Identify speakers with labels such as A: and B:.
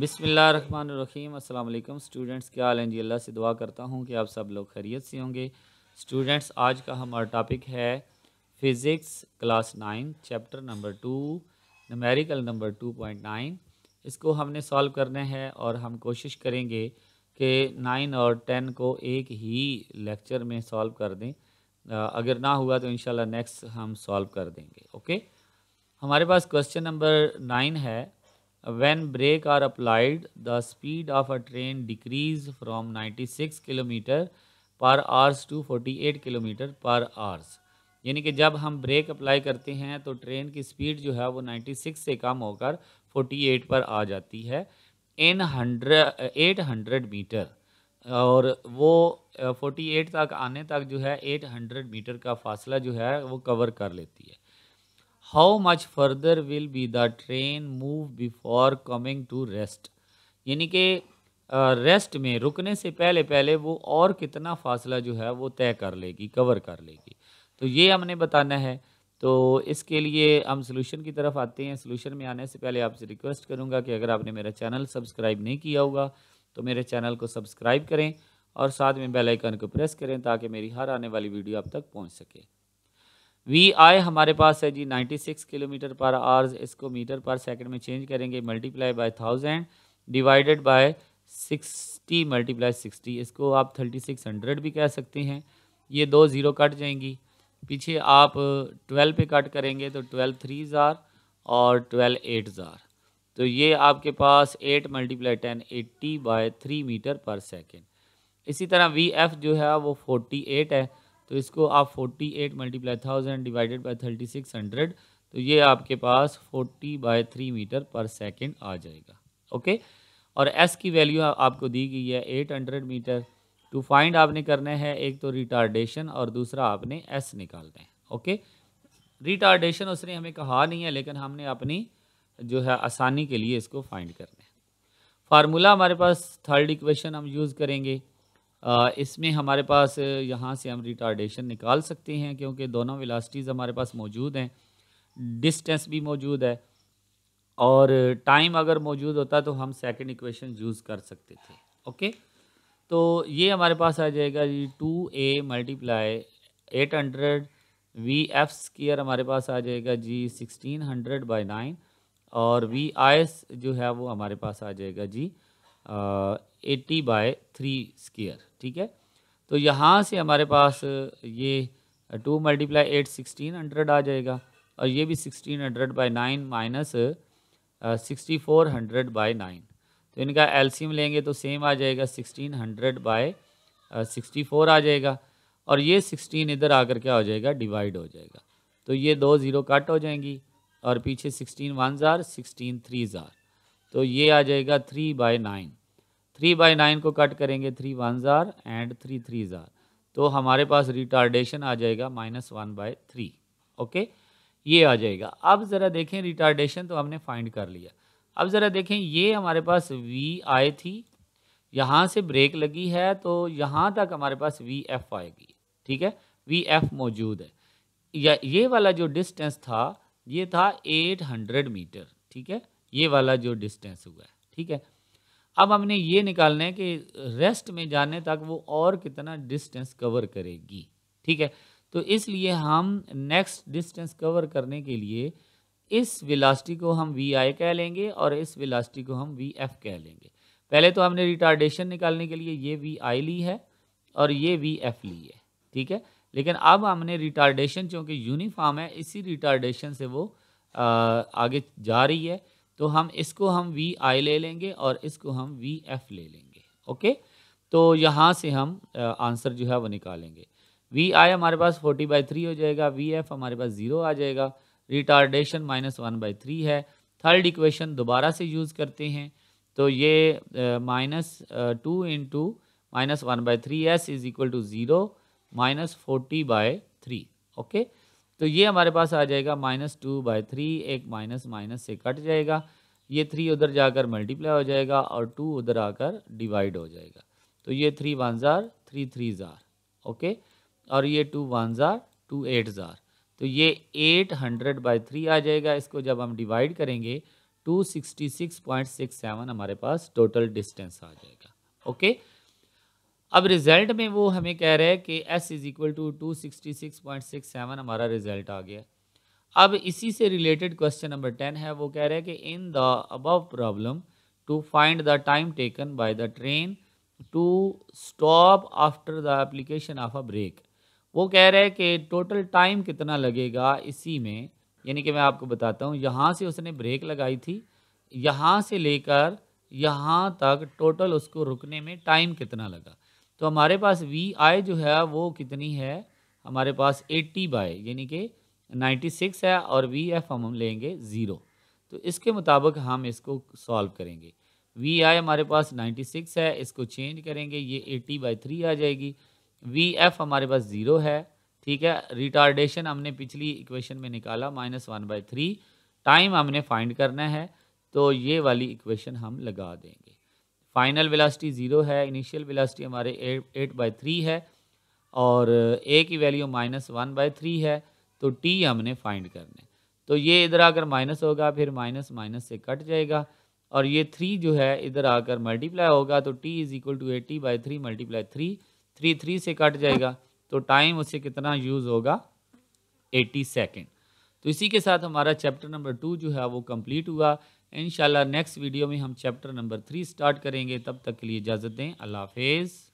A: बिसमीम अल्लाम स्टूडेंट्स क्या हाल हैं जी अल्लाह से दुआ करता हूँ कि आप सब लोग खैरियत से होंगे स्टूडेंट्स आज का हमारा टॉपिक है physics class nine chapter number two numerical number two point nine इसको हमने सॉल्व करना है और हम कोशिश करेंगे कि नाइन और टेन को एक ही लेक्चर में सॉल्व कर दें अगर ना हुआ तो इन नेक्स्ट हम सॉल्व कर देंगे ओके हमारे पास क्वेश्चन नंबर नाइन है when brake are applied the speed of a train decrease from 96 kilometre per hours to 48 kilometre per hours यानी कि जब हम ब्रेक अप्लाई करते हैं तो ट्रेन की स्पीड जो है वो 96 से कम होकर 48 पर आ जाती है in hundred eight hundred metre और वो 48 तक आने तक जो है 800 मीटर का फासला जो है वो कवर कर लेती है how much further will be the train move before coming to rest यानी कि रेस्ट में रुकने से पहले पहले वो और कितना फासला जो है वो तय कर लेगी कवर कर लेगी तो ये हमने बताना है तो इसके लिए हम सोल्यूशन की तरफ आते हैं सोल्यूशन में आने से पहले आपसे रिक्वेस्ट करूँगा कि अगर आपने मेरा चैनल सब्सक्राइब नहीं किया होगा तो मेरे चैनल को सब्सक्राइब करें और साथ में बेल आइकन को प्रेस करें ताकि मेरी हर आने वाली वीडियो आप तक पहुंच सके वी आई हमारे पास है जी 96 किलोमीटर पर आवर्स इसको मीटर पर सेकंड में चेंज करेंगे multiply by thousand divided by 60 multiply sixty इसको आप 3600 भी कह सकते हैं ये दो ज़ीरो कट जाएंगी पीछे आप 12 पे कट करेंगे तो 12 थ्री हज़ार और 12 एट हज़ार तो ये आपके पास 8 multiply ten eighty by three metre per second इसी तरह वी एफ जो है वो एट है तो इसको आप 48 eight multiply thousand divided by thirty six hundred तो ये आपके पास 40 by three metre per second आ जाएगा ओके और एस की वैल्यू आपको दी गई है eight hundred metre to find आपने करना है एक तो रिटार्डेशन और दूसरा आपने एस निकालना है ओके रिटार्डेशन उसने हमें कहा नहीं है लेकिन हमने अपनी जो है आसानी के लिए इसको फाइंड करना है फार्मूला हमारे पास थर्ड इक्वेशन हम यूज़ करेंगे इसमें हमारे पास यहाँ से हम रिटार्डेशन निकाल सकते हैं क्योंकि दोनों विलासटीज़ हमारे पास मौजूद हैं डिस्टेंस भी मौजूद है और टाइम अगर मौजूद होता तो हम सेकंड इक्वेशन यूज़ कर सकते थे ओके तो ये हमारे पास आ जाएगा जी two a multiply eight hundred v f square हमारे पास आ जाएगा जी सिक्सटीन हंड्रेड बाई नाइन और वी आई एस जो है वो हमारे पास आ जाएगा जी एट्टी बाय थ्री स्केयर ठीक है तो यहाँ से हमारे पास ये two multiply eight sixteen hundred आ जाएगा और ये भी sixteen hundred by nine minus sixty four hundred by nine तो इनका एल्सीम लेंगे तो सेम आ जाएगा sixteen hundred by sixty four आ जाएगा और ये सिक्सटीन इधर आकर क्या हो जाएगा डिवाइड हो जाएगा तो ये दो ज़ीरो कट हो जाएंगी और पीछे सिक्सटीन वन ज़ार सिक्सटीन थ्री ज़ार तो ये आ जाएगा three by nine three by nine को कट करेंगे थ्री वन ज़ार एंड थ्री थ्री ज़ार तो हमारे पास रिटार्डेशन आ जाएगा minus one by three okay ये आ जाएगा अब ज़रा देखें रिटार्डेशन तो हमने फाइंड कर लिया अब ज़रा देखें ये हमारे पास वी आई थी यहाँ से ब्रेक लगी है तो यहाँ तक हमारे पास वी एफ आएगी ठीक है वी एफ मौजूद है या ये वाला जो डिस्टेंस था ये था 800 मीटर ठीक है ये वाला जो डिस्टेंस हुआ है ठीक है अब हमने ये निकालना है कि रेस्ट में जाने तक वो और कितना डिस्टेंस कवर करेगी ठीक है तो इसलिए हम नेक्स्ट डिस्टेंस कवर करने के लिए इस विलास्टी को हम वी आई कह लेंगे और इस विलास्टी को हम वी एफ कह लेंगे पहले तो हमने रिटार्डेशन निकालने के लिए ये वी आई ली है और ये वी एफ ली है ठीक है लेकिन अब हमने रिटार्डेशन चूँकि यूनिफॉर्म है इसी रिटार्डेशन से वो आ, आगे जा रही है तो हम इसको हम वी आई ले लेंगे और इसको हम वी एफ ले लेंगे ओके तो यहाँ से हम आंसर जो है वो निकालेंगे वी आई हमारे पास फोर्टी बाई थ्री हो जाएगा वी एफ हमारे पास ज़ीरो आ जाएगा retardation minus one by three है थर्ड इक्वेशन दोबारा से यूज़ करते हैं तो ये minus two into minus one by three s is equal to zero minus forty by three okay तो ये हमारे पास आ जाएगा माइनस टू बाई थ्री एक माइनस माइनस से कट जाएगा ये थ्री उधर जाकर मल्टीप्लाई हो जाएगा और टू उधर आकर डिवाइड हो जाएगा तो ये थ्री वन ज़ार थ्री थ्री ज़ार ओके और ये टू वन ज़ार टू एट ज़ार तो ये एट हंड्रेड बाई थ्री आ जाएगा इसको जब हम डिवाइड करेंगे two sixty six point six seven हमारे पास टोटल डिस्टेंस आ जाएगा ओके okay? अब रिज़ल्ट में वो हमें कह रहा है कि s is equal to two sixty six point six seven हमारा रिज़ल्ट आ गया अब इसी से रिलेटेड क्वेश्चन नंबर टेन है वो कह रहा है कि in the above problem to find the time taken by the train to stop after the application of a brake वो कह रहा है कि टोटल टाइम कितना लगेगा इसी में यानी कि मैं आपको बताता हूँ यहाँ से उसने ब्रेक लगाई थी यहाँ से लेकर यहाँ तक टोटल उसको रुकने में टाइम कितना लगा तो हमारे पास वी आई जो है वो कितनी है हमारे पास एट्टी बाय यानी कि नाइन्टी सिक्स है और वी एफ हम लेंगे ज़ीरो तो इसके मुताबिक हम इसको सॉल्व करेंगे वी आई हमारे पास नाइन्टी सिक्स है इसको चेंज करेंगे ये एट्टी बाई थ्री आ जाएगी वी एफ हमारे पास ज़ीरो है ठीक है रिटार्डेशन हमने पिछली इक्वेशन में निकाला minus one by three time हमने फाइंड करना है तो ये वाली इक्वेशन हम लगा देंगे फाइनल वेलासिटी ज़ीरो है इनिशियल वेलासिटी हमारे एट एट बाई थ्री है और ए की value minus one by three है तो टी हमने फाइंड करने तो ये इधर आकर माइनस होगा फिर माइनस माइनस से कट जाएगा और ये थ्री जो है इधर आकर मल्टीप्लाई होगा तो t is equal to eighty by three multiply three three three से कट जाएगा तो टाइम उससे कितना यूज़ होगा एटी सेकेंड तो इसी के साथ हमारा चैप्टर नंबर टू जो है वो कम्प्लीट हुआ इन नेक्स्ट वीडियो में हम चैप्टर नंबर थ्री स्टार्ट करेंगे तब तक के लिए इजाज़त दें अल्लाह हाफिज़